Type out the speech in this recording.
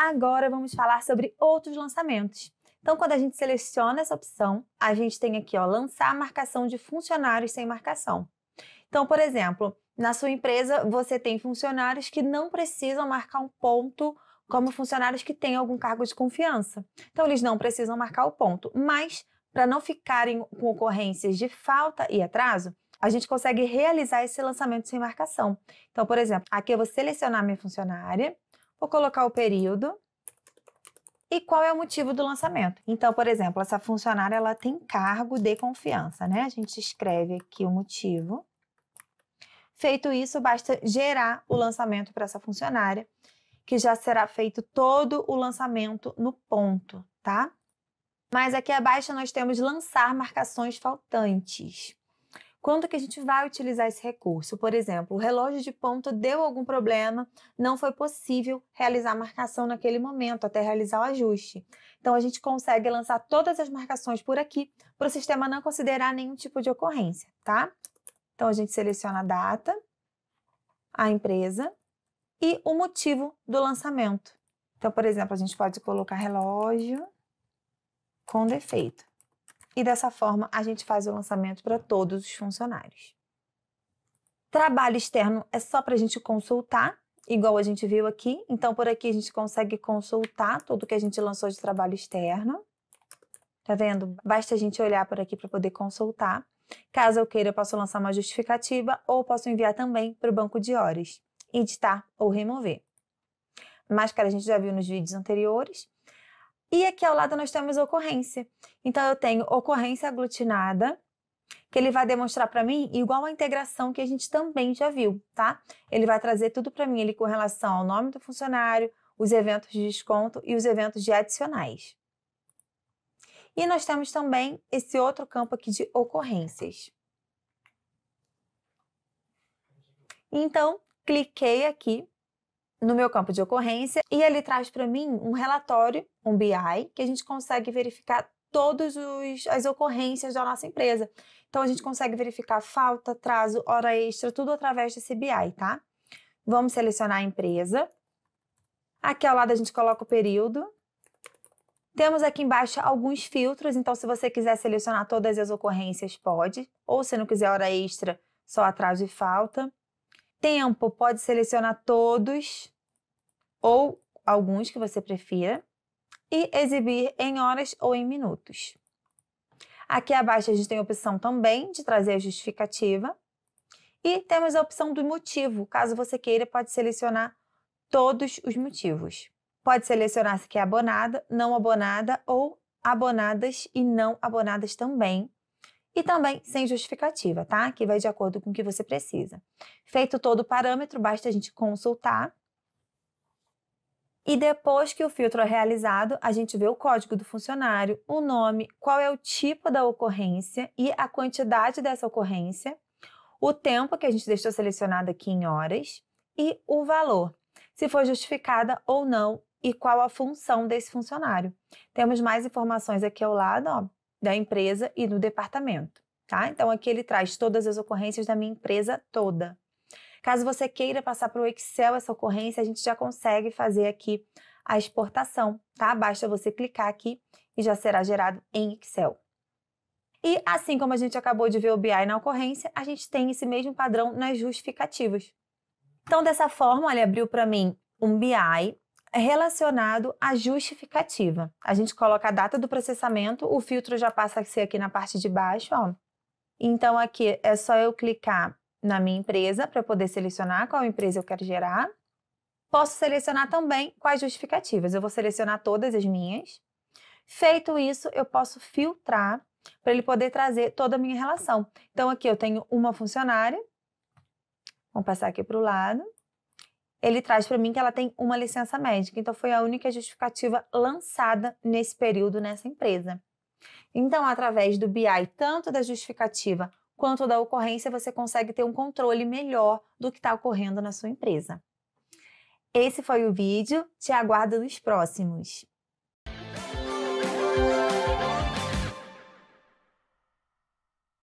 Agora vamos falar sobre outros lançamentos. Então, quando a gente seleciona essa opção, a gente tem aqui, ó, lançar marcação de funcionários sem marcação. Então, por exemplo, na sua empresa você tem funcionários que não precisam marcar um ponto como funcionários que têm algum cargo de confiança. Então, eles não precisam marcar o ponto, mas para não ficarem com ocorrências de falta e atraso, a gente consegue realizar esse lançamento sem marcação. Então, por exemplo, aqui eu vou selecionar minha funcionária, vou colocar o período e qual é o motivo do lançamento. Então, por exemplo, essa funcionária ela tem cargo de confiança, né? A gente escreve aqui o motivo. Feito isso, basta gerar o lançamento para essa funcionária, que já será feito todo o lançamento no ponto, tá? Mas aqui abaixo nós temos lançar marcações faltantes. Quando que a gente vai utilizar esse recurso? Por exemplo, o relógio de ponto deu algum problema, não foi possível realizar a marcação naquele momento, até realizar o ajuste. Então, a gente consegue lançar todas as marcações por aqui, para o sistema não considerar nenhum tipo de ocorrência, tá? Então, a gente seleciona a data, a empresa e o motivo do lançamento. Então, por exemplo, a gente pode colocar relógio com defeito e dessa forma a gente faz o lançamento para todos os funcionários. Trabalho externo é só para a gente consultar, igual a gente viu aqui. Então, por aqui a gente consegue consultar tudo que a gente lançou de trabalho externo. Tá vendo? Basta a gente olhar por aqui para poder consultar. Caso eu queira, eu posso lançar uma justificativa ou posso enviar também para o banco de horas, editar ou remover. Máscara a gente já viu nos vídeos anteriores. E aqui ao lado nós temos ocorrência. Então eu tenho ocorrência aglutinada, que ele vai demonstrar para mim igual a integração que a gente também já viu, tá? Ele vai trazer tudo para mim ele com relação ao nome do funcionário, os eventos de desconto e os eventos de adicionais. E nós temos também esse outro campo aqui de ocorrências. Então, cliquei aqui no meu campo de ocorrência e ele traz para mim um relatório, um BI, que a gente consegue verificar todas as ocorrências da nossa empresa. Então a gente consegue verificar falta, atraso, hora extra, tudo através desse BI, tá? Vamos selecionar a empresa. Aqui ao lado a gente coloca o período. Temos aqui embaixo alguns filtros, então se você quiser selecionar todas as ocorrências, pode. Ou se não quiser hora extra, só atraso e falta. Tempo, pode selecionar todos ou alguns que você prefira e exibir em horas ou em minutos. Aqui abaixo a gente tem a opção também de trazer a justificativa e temos a opção do motivo. Caso você queira, pode selecionar todos os motivos. Pode selecionar se quer abonada, não abonada ou abonadas e não abonadas também e também sem justificativa, tá? Que vai de acordo com o que você precisa. Feito todo o parâmetro, basta a gente consultar. E depois que o filtro é realizado, a gente vê o código do funcionário, o nome, qual é o tipo da ocorrência e a quantidade dessa ocorrência, o tempo que a gente deixou selecionado aqui em horas e o valor, se foi justificada ou não e qual a função desse funcionário. Temos mais informações aqui ao lado, ó, da empresa e do departamento. Tá? Então aqui ele traz todas as ocorrências da minha empresa toda. Caso você queira passar para o Excel essa ocorrência, a gente já consegue fazer aqui a exportação, tá? Basta você clicar aqui e já será gerado em Excel. E assim como a gente acabou de ver o BI na ocorrência, a gente tem esse mesmo padrão nas justificativas. Então, dessa forma, ele abriu para mim um BI relacionado à justificativa. A gente coloca a data do processamento, o filtro já passa a ser aqui na parte de baixo, ó. Então aqui é só eu clicar na minha empresa para poder selecionar qual empresa eu quero gerar. Posso selecionar também quais justificativas. Eu vou selecionar todas as minhas. Feito isso, eu posso filtrar para ele poder trazer toda a minha relação. Então aqui eu tenho uma funcionária. Vou passar aqui para o lado ele traz para mim que ela tem uma licença médica. Então, foi a única justificativa lançada nesse período nessa empresa. Então, através do BI, tanto da justificativa quanto da ocorrência, você consegue ter um controle melhor do que está ocorrendo na sua empresa. Esse foi o vídeo, te aguardo nos próximos.